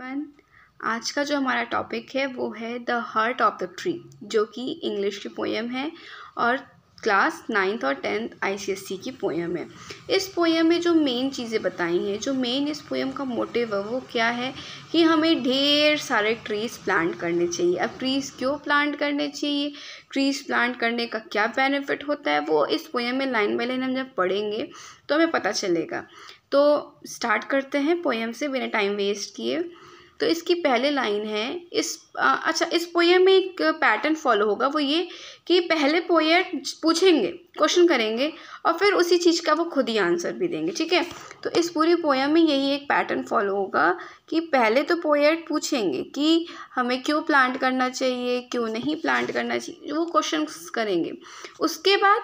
man आज का जो हमारा टॉपिक है वो है the heart of the tree जो कि इंग्लिश की पोएम है और क्लास नाइन्थ और टेंथ आईसीएससी की पोएम है इस पोएम में जो मेन चीज़ें बताई हैं जो मेन इस पोएम का मोटिव है वो क्या है कि हमें ढेर सारे ट्रीज़ प्लांट करने चाहिए अब ट्रीज़ क्यों प्लांट करने चाहिए ट्रीज़ प्लांट करने का क्या बेनिफिट होता है वो इस पोएम में लाइन बाई लाइन हम जब पढ़ेंगे तो हमें पता चलेगा तो स्टार्ट करते हैं पोएम से बिना टाइम वेस्ट किए तो इसकी पहले लाइन है इस आ, अच्छा इस पोएम में एक पैटर्न फॉलो होगा वो ये कि पहले पोएम पूछेंगे क्वेश्चन करेंगे और फिर उसी चीज़ का वो खुद ही आंसर भी देंगे ठीक है तो इस पूरी पोएम में यही एक पैटर्न फॉलो होगा कि पहले तो पोएट पूछेंगे कि हमें क्यों प्लांट करना चाहिए क्यों नहीं प्लांट करना चाहिए वो क्वेश्चन करेंगे उसके बाद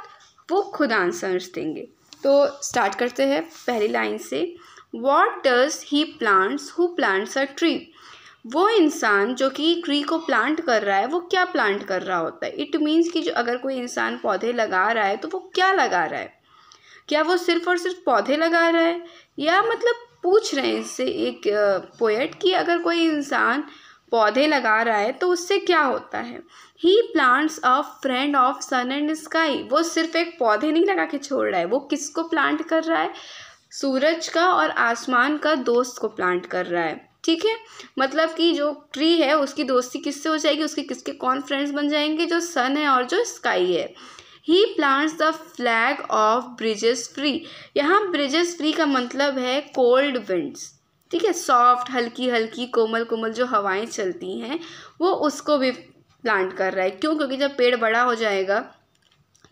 वो खुद आंसर्स देंगे तो स्टार्ट करते हैं पहली लाइन से what does he plants who plants a tree वो इंसान जो कि ट्री को प्लांट कर रहा है वो क्या प्लांट कर रहा होता है इट मीन्स कि जो अगर कोई इंसान पौधे लगा रहा है तो वो क्या लगा रहा है क्या वो सिर्फ और सिर्फ पौधे लगा रहा है या मतलब पूछ रहे हैं इससे एक पोएट कि अगर कोई इंसान पौधे लगा रहा है तो उससे क्या होता है he plants a friend of sun and sky वो सिर्फ एक पौधे नहीं लगा के छोड़ रहा है वो किसको प्लांट कर रहा है सूरज का और आसमान का दोस्त को प्लांट कर रहा है ठीक है मतलब कि जो ट्री है उसकी दोस्ती किससे हो जाएगी उसके किसके कौन फ्रेंड्स बन जाएंगे जो सन है और जो स्काई है he plants the flag of breezes free यहाँ ब्रिजेस फ्री का मतलब है कोल्ड विंड्स ठीक है सॉफ्ट हल्की हल्की कोमल कोमल जो हवाएं चलती हैं वो उसको भी प्लांट कर रहा है क्यों क्योंकि जब पेड़ बड़ा हो जाएगा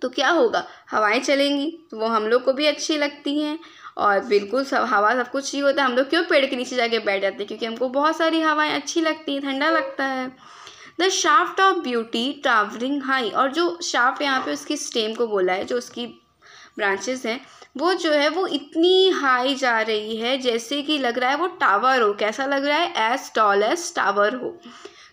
तो क्या होगा हवाएं चलेंगी तो वो हम लोग को भी अच्छी लगती हैं और बिल्कुल सब हवा सब कुछ ही होता है हम लोग क्यों पेड़ के नीचे जाके बैठ जाते हैं क्योंकि हमको बहुत सारी हवाएं अच्छी लगती हैं ठंडा लगता है the shaft of beauty travelling high और जो शाफ्ट यहाँ पे उसकी स्टेम को बोला है जो उसकी ब्रांचेस हैं वो जो है वो इतनी हाई जा रही है जैसे कि लग रहा है वो टावर हो कैसा लग रहा है एज टॉल एज टावर हो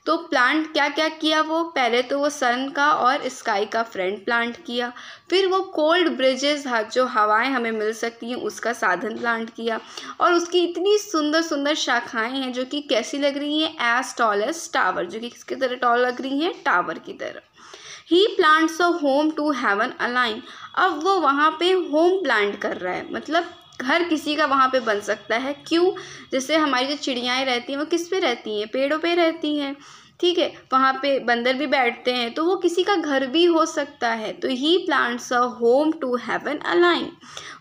तो प्लांट क्या क्या किया वो पहले तो वो सन का और स्काई का फ्रेंड प्लांट किया फिर वो कोल्ड ब्रिजेस जो हवाएं हमें मिल सकती हैं उसका साधन प्लांट किया और उसकी इतनी सुंदर सुंदर शाखाएं हैं जो कि कैसी लग रही हैं एज टॉल एज टावर जो कि किसकी तरह टॉल लग रही हैं टावर की तरह he plants a home to heaven align अब वो वहाँ पे होम प्लांट कर रहा है मतलब हर किसी का वहाँ पे बन सकता है क्यों जैसे हमारी जो चिड़ियाएँ रहती हैं वो किस पे रहती हैं पेड़ों पे रहती हैं ठीक है वहाँ पे बंदर भी बैठते हैं तो वो किसी का घर भी हो सकता है तो he plants a home to heaven align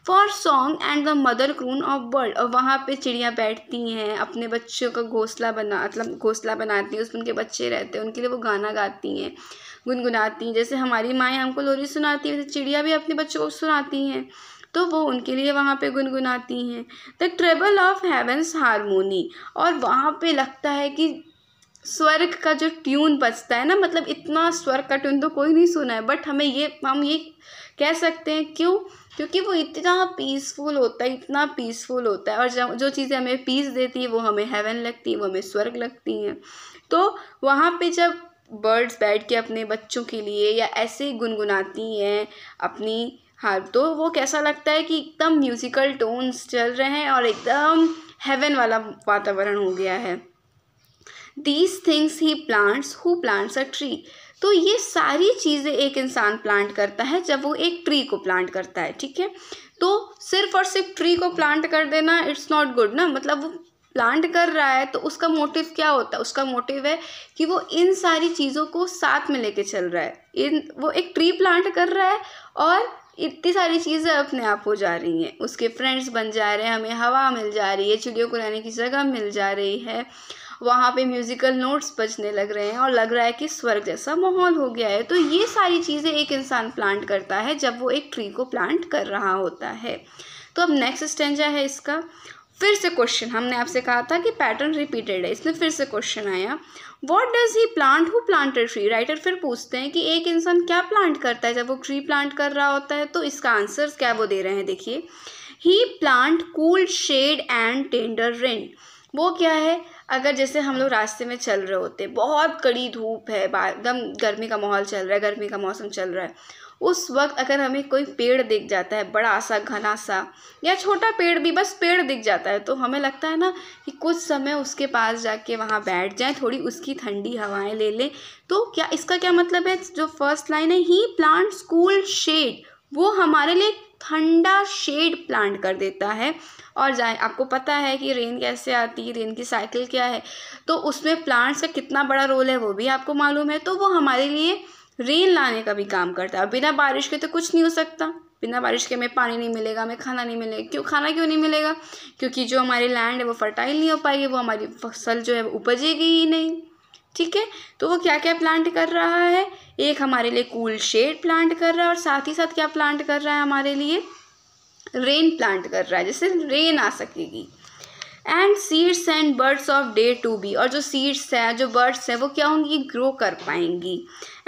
for song and the mother croon of world और वहाँ पे चिड़िया बैठती हैं अपने बच्चों का घोंसला बना मतलब घोंसला बनाती हैं उसमें उनके बच्चे रहते हैं उनके लिए वो गाना गाती हैं गुनगुनाती हैं जैसे हमारी माएँ हमको लोरी सुनाती हैं वैसे चिड़िया भी अपने बच्चों को सुनाती हैं तो वो उनके लिए वहाँ पे गुनगुनाती हैं the treble of heavens harmony और वहाँ पे लगता है कि स्वर्ग का जो ट्यून बजता है ना मतलब इतना स्वर्ग का ट्यून तो कोई नहीं सुना है बट हमें ये हम ये कह सकते हैं क्यों क्योंकि वो इतना पीसफुल होता है इतना पीसफुल होता है और जब जो चीज़ें हमें पीस देती है वो हमें हेवन लगती है वो हमें स्वर्ग लगती हैं तो वहाँ पे जब बर्ड्स बैठ के अपने बच्चों के लिए या ऐसे गुनगुनाती हैं अपनी हाँ तो वो कैसा लगता है कि एकदम म्यूज़िकल टोन्स चल रहे हैं और एकदम हेवन वाला वातावरण हो गया है these things he plants who plants a tree तो ये सारी चीज़ें एक इंसान प्लांट करता है जब वो एक ट्री को प्लांट करता है ठीक है तो सिर्फ और सिर्फ ट्री को प्लांट कर देना इट्स नॉट गुड ना मतलब वो प्लांट कर रहा है तो उसका मोटिव क्या होता है उसका मोटिव है कि वो इन सारी चीज़ों को साथ में लेके चल रहा है इन वो एक ट्री प्लांट कर रहा है और इतनी सारी चीज़ें अपने आप हो जा रही हैं उसके फ्रेंड्स बन जा रहे हैं हमें हवा मिल जा रही है चिड़ियों को रहने की जगह मिल जा रही है वहाँ पे म्यूज़िकल नोट्स बजने लग रहे हैं और लग रहा है कि स्वर्ग जैसा माहौल हो गया है तो ये सारी चीज़ें एक इंसान प्लांट करता है जब वो एक ट्री को प्लांट कर रहा होता है तो अब नेक्स्ट स्टेंजा है इसका फिर से क्वेश्चन हमने आपसे कहा था कि पैटर्न रिपीटेड है इसमें फिर से क्वेश्चन आया what does he plant who planted tree writer फिर पूछते हैं कि एक इंसान क्या प्लांट करता है जब वो ट्री प्लांट कर रहा होता है तो इसका आंसर क्या वो दे रहे हैं देखिए he plant cool shade and tender rain वो क्या है अगर जैसे हम लोग रास्ते में चल रहे होते बहुत कड़ी धूप है एकदम गर्मी का माहौल चल रहा है गर्मी का मौसम चल रहा है उस वक्त अगर हमें कोई पेड़ दिख जाता है बड़ा सा घना सा या छोटा पेड़ भी बस पेड़ दिख जाता है तो हमें लगता है ना कि कुछ समय उसके पास जाके वहाँ बैठ जाए थोड़ी उसकी ठंडी हवाएं ले लें तो क्या इसका क्या मतलब है जो फर्स्ट लाइन है ही प्लांट स्कूल शेड वो हमारे लिए ठंडा शेड प्लांट कर देता है और जाए आपको पता है कि रेन कैसे आती है रेन की साइकिल क्या है तो उसमें प्लांट्स का कितना बड़ा रोल है वो भी आपको मालूम है तो वो हमारे लिए रेन लाने का भी काम करता है बिना बारिश के तो कुछ नहीं हो सकता बिना बारिश के हमें पानी नहीं मिलेगा हमें खाना नहीं मिलेगा क्यों खाना क्यों नहीं मिलेगा क्योंकि जो हमारी लैंड है वो फर्टाइल नहीं हो पाएगी वो हमारी फसल जो है वो उपजेगी ही नहीं ठीक है तो वो क्या क्या प्लांट कर रहा है एक हमारे लिए कूल शेड प्लांट कर रहा है और साथ ही साथ क्या प्लांट कर रहा है हमारे लिए रेन प्लांट कर रहा है जिससे रेन आ सकेगी and seeds and birds of day to be और जो सीड्स है जो बर्ड्स है वो क्या होंगी ग्रो कर पाएंगी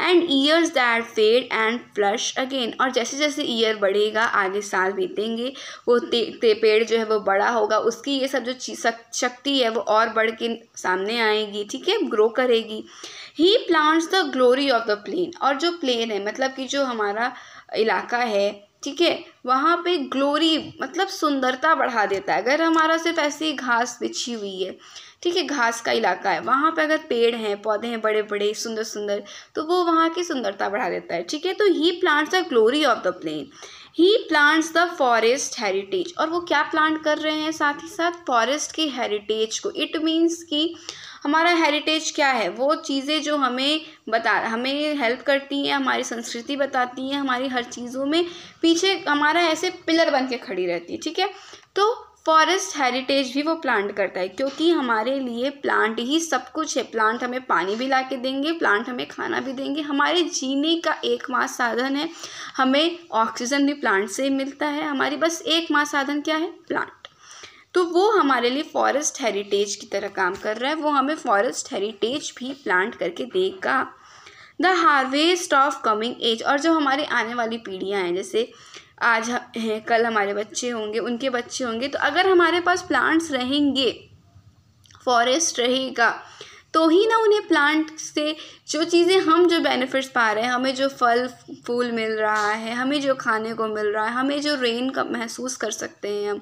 and years that fade and flush again और जैसे जैसे ईयर बढ़ेगा आगे साल बीतेंगे वो ते, ते पेड़ जो है वो बड़ा होगा उसकी ये सब जो शक्ति है वो और बढ़ के सामने आएगी ठीक है ग्रो करेगी he plants the glory of the plain और जो प्लेन है मतलब कि जो हमारा इलाका है ठीक है वहाँ पे ग्लोरी मतलब सुंदरता बढ़ा देता है अगर हमारा सिर्फ ऐसी घास बिछी हुई है ठीक है घास का इलाका है वहाँ पे अगर पेड़ हैं पौधे हैं बड़े बड़े सुंदर सुंदर तो वो वहाँ की सुंदरता बढ़ा देता है ठीक है तो he plants the glory of the plain he plants the forest heritage और वो क्या प्लांट कर रहे हैं साथ ही साथ फॉरेस्ट की हेरिटेज को इट मीन्स की हमारा हेरिटेज क्या है वो चीज़ें जो हमें बता हमें हेल्प करती हैं हमारी संस्कृति बताती हैं हमारी हर चीज़ों में पीछे हमारा ऐसे पिलर बन के खड़ी रहती है ठीक है तो फॉरेस्ट हेरिटेज भी वो प्लांट करता है क्योंकि हमारे लिए प्लांट ही सब कुछ है प्लांट हमें पानी भी ला के देंगे प्लांट हमें खाना भी देंगे हमारे जीने का एकमात्र साधन है हमें ऑक्सीजन भी प्लांट से मिलता है हमारी बस एकमात्र साधन क्या है प्लांट तो वो हमारे लिए फॉरेस्ट हेरिटेज की तरह काम कर रहा है वो हमें फॉरेस्ट हेरिटेज भी प्लांट करके देगा the harvest of coming age और जो हमारे आने वाली पीढ़ियाँ हैं जैसे आज हैं कल हमारे बच्चे होंगे उनके बच्चे होंगे तो अगर हमारे पास प्लांट्स रहेंगे फॉरेस्ट रहेगा तो ही ना उन्हें प्लांट से जो चीज़ें हम जो बेनिफिट्स पा रहे हैं हमें जो फल फूल मिल रहा है हमें जो खाने को मिल रहा है हमें जो रेन का महसूस कर सकते हैं हम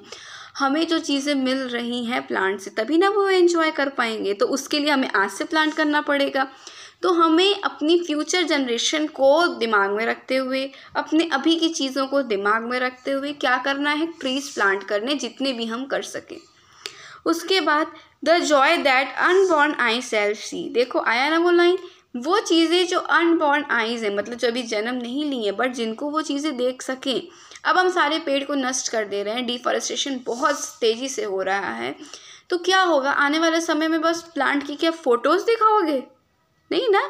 हमें जो चीज़ें मिल रही हैं प्लांट से तभी ना वो एंजॉय कर पाएंगे तो उसके लिए हमें आज से प्लांट करना पड़ेगा तो हमें अपनी फ्यूचर जनरेशन को दिमाग में रखते हुए अपने अभी की चीज़ों को दिमाग में रखते हुए क्या करना है ट्रीज प्लांट करने जितने भी हम कर सकें उसके बाद the joy that unborn eye self see देखो आया ना वो लाइन वो चीज़ें जो अनबॉर्न आईज हैं मतलब जो अभी जन्म नहीं ली हैं बट जिनको वो चीज़ें देख सकें अब हम सारे पेड़ को नष्ट कर दे रहे हैं डिफॉरेस्टेशन बहुत तेज़ी से हो रहा है तो क्या होगा आने वाले समय में बस प्लांट की क्या फ़ोटोज़ दिखाओगे नहीं ना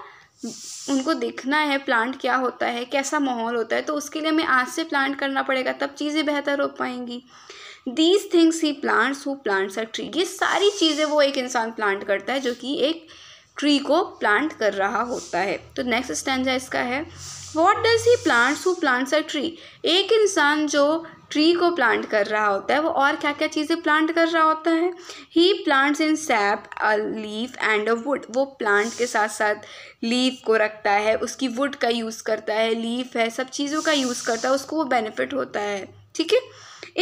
उनको देखना है प्लांट क्या होता है कैसा माहौल होता है तो उसके लिए हमें आज से प्लांट करना पड़ेगा तब चीज़ें बेहतर हो पाएंगी these things he plants who plants are tree ये सारी चीज़ें वो एक इंसान प्लांट करता है जो कि एक ट्री को प्लांट कर रहा होता है तो नेक्स्ट स्टैंडा इसका है what does he plants who plants a tree एक इंसान जो ट्री को प्लांट कर रहा होता है वो और क्या क्या चीज़ें प्लांट कर रहा होता है he plants in sap a leaf and a wood वो प्लांट के साथ साथ लीफ को रखता है उसकी वुड का यूज़ करता है लीफ है सब चीज़ों का यूज़ करता है उसको वो बेनिफिट होता है ठीक है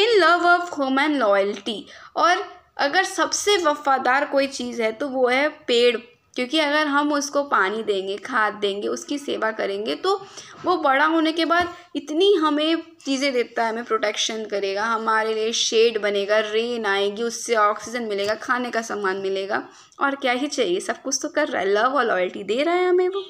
in love of home and loyalty और अगर सबसे वफादार कोई चीज़ है तो वो है पेड़ क्योंकि अगर हम उसको पानी देंगे खाद देंगे उसकी सेवा करेंगे तो वो बड़ा होने के बाद इतनी हमें चीज़ें देता है हमें प्रोटेक्शन करेगा हमारे लिए शेड बनेगा रेन आएगी उससे ऑक्सीजन मिलेगा खाने का सामान मिलेगा और क्या ही चाहिए सब कुछ तो कर रहा है लव और लॉयल्टी दे रहा है हमें वो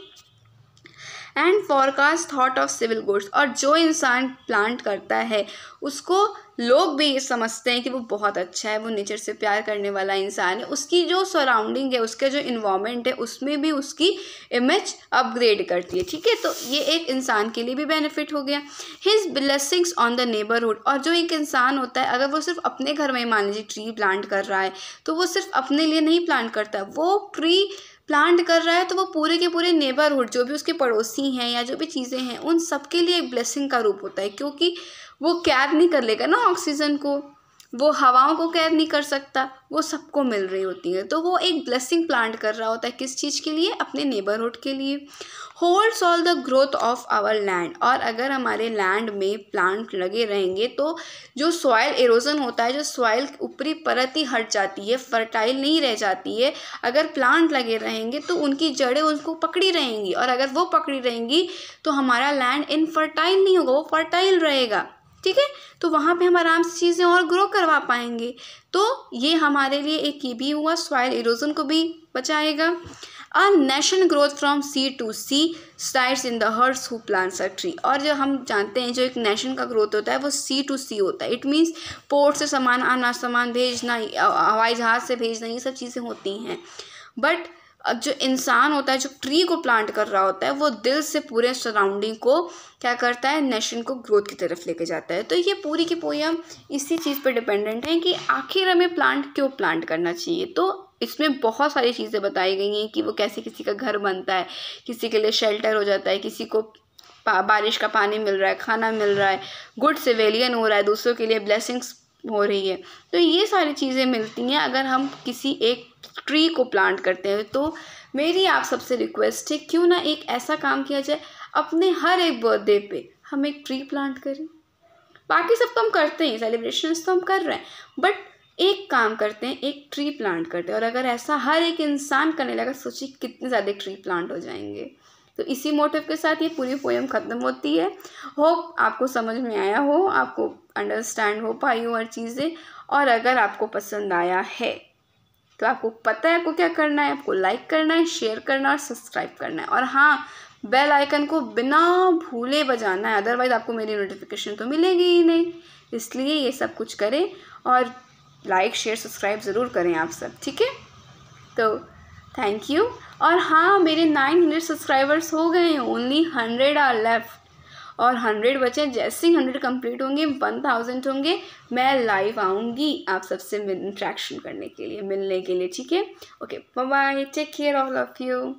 and forecast thought of civil goods और जो इंसान प्लांट करता है उसको लोग भी समझते हैं कि वो बहुत अच्छा है वो नेचर से प्यार करने वाला इंसान है उसकी जो सराउंडिंग है उसका जो इन्वामेंट है उसमें भी उसकी इमेज अपग्रेड करती है ठीक है तो ये एक इंसान के लिए भी बेनिफिट हो गया his blessings on the neighbourhood और जो एक इंसान होता है अगर वो सिर्फ अपने घर में मान लीजिए ट्री प्लांट कर रहा है तो वो सिर्फ अपने लिए नहीं प्लांट करता वो ट्री प्लांट कर रहा है तो वो पूरे के पूरे नेबरहुड जो भी उसके पड़ोसी हैं या जो भी चीज़ें हैं उन सबके लिए एक ब्लेसिंग का रूप होता है क्योंकि वो कैद नहीं कर लेगा ना ऑक्सीजन को वो हवाओं को कैद नहीं कर सकता वो सबको मिल रही होती है तो वो एक ब्लेसिंग प्लांट कर रहा होता है किस चीज़ के लिए अपने नेबरहुड के लिए holds all the growth of our land और अगर हमारे लैंड में प्लांट लगे रहेंगे तो जो सॉयल एरोजन होता है जो सॉयल ऊपरी परत ही हट जाती है फर्टाइल नहीं रह जाती है अगर प्लांट लगे रहेंगे तो उनकी जड़ें उनको पकड़ी रहेंगी और अगर वो पकड़ी रहेंगी तो हमारा लैंड इनफर्टाइल नहीं होगा वो फर्टाइल रहेगा ठीक है तो वहाँ पे हम आराम से चीज़ें और ग्रो करवा पाएंगे तो ये हमारे लिए एक ये भी हुआ सॉइल इरोजन को भी बचाएगा a nation growth from sea to sea strides in the hearts who plants a tree और जो हम जानते हैं जो एक नेशन का ग्रोथ होता है वो सी टू सी होता है इट मीन्स पोर्ट से सामान आना सामान भेजना हवाई जहाज़ से भेजना ये सब चीज़ें होती हैं बट अब जो इंसान होता है जो ट्री को प्लांट कर रहा होता है वो दिल से पूरे सराउंडिंग को क्या करता है नेशन को ग्रोथ की तरफ लेके जाता है तो ये पूरी की पोयम इसी चीज़ पर डिपेंडेंट है कि आखिर हमें प्लांट क्यों प्लांट करना चाहिए तो इसमें बहुत सारी चीज़ें बताई गई हैं कि वो कैसे किसी का घर बनता है किसी के लिए शेल्टर हो जाता है किसी को बारिश का पानी मिल रहा है खाना मिल रहा है गुड सिविलियन हो रहा है दूसरों के लिए ब्लेसिंग्स हो रही है तो ये सारी चीज़ें मिलती हैं अगर हम किसी एक ट्री को प्लांट करते हैं तो मेरी आप सबसे रिक्वेस्ट है क्यों ना एक ऐसा काम किया जाए अपने हर एक बर्थडे पे हम एक ट्री प्लांट करें बाकी सब तो हम करते हैं सेलिब्रेशंस तो हम कर रहे हैं बट एक काम करते हैं एक ट्री प्लांट करते हैं और अगर ऐसा हर एक इंसान करने लगा सोचिए कितने ज़्यादा ट्री प्लांट हो जाएंगे तो इसी मोटिव के साथ ये पूरी पोएम ख़त्म होती है होप आपको समझ में आया हो आपको अंडरस्टैंड हो पाई हो हर चीज़ें और अगर आपको पसंद आया है तो आपको पता है आपको क्या करना है आपको लाइक करना है शेयर करना है और सब्सक्राइब करना है और हाँ बेल आइकन को बिना भूले बजाना है अदरवाइज़ आपको मेरी नोटिफिकेशन तो मिलेगी ही नहीं इसलिए ये सब कुछ करें और लाइक शेयर सब्सक्राइब ज़रूर करें आप सब ठीक है तो थैंक यू और हाँ मेरे नाइन हंड्रेड सब्सक्राइबर्स हो गए हैं ओनली हंड्रेड आर लेफ्ट और हंड्रेड बचे जैसे ही हंड्रेड कंप्लीट होंगे वन थाउजेंड होंगे मैं लाइव आऊँगी आप सबसे इंट्रैक्शन करने के लिए मिलने के लिए ठीक है okay bye take care all of you